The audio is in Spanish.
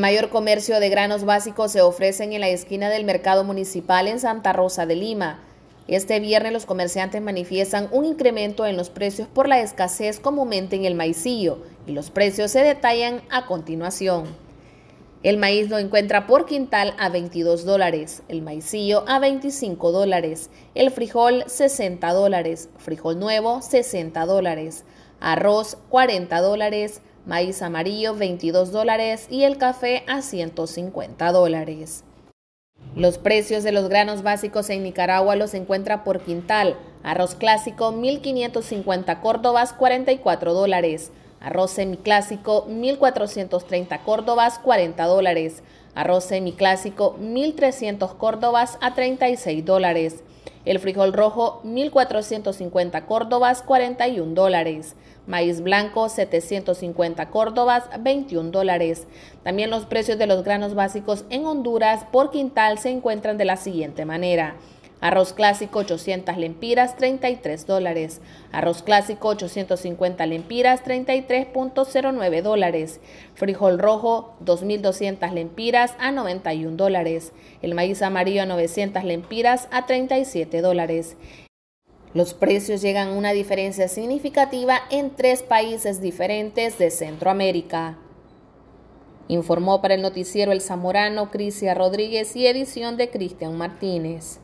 mayor comercio de granos básicos se ofrecen en la esquina del mercado municipal en Santa Rosa de Lima. Este viernes los comerciantes manifiestan un incremento en los precios por la escasez comúnmente en el maicillo y los precios se detallan a continuación. El maíz lo encuentra por quintal a 22 dólares, el maicillo a 25 dólares, el frijol 60 dólares, frijol nuevo 60 dólares, arroz 40 dólares, maíz amarillo 22 dólares y el café a 150 dólares. Los precios de los granos básicos en Nicaragua los encuentra por quintal. Arroz clásico 1.550 córdobas 44 dólares. Arroz semiclásico 1.430 córdobas 40 dólares. Arroz semiclásico 1.300 córdobas a 36 dólares. El frijol rojo, 1.450 córdobas, 41 dólares. Maíz blanco, 750 córdobas, 21 dólares. También los precios de los granos básicos en Honduras por quintal se encuentran de la siguiente manera. Arroz clásico 800 lempiras, 33 dólares. Arroz clásico 850 lempiras, 33.09 dólares. Frijol rojo 2200 lempiras a 91 dólares. El maíz amarillo 900 lempiras a 37 dólares. Los precios llegan a una diferencia significativa en tres países diferentes de Centroamérica. Informó para el noticiero El Zamorano Crisia Rodríguez y edición de Cristian Martínez.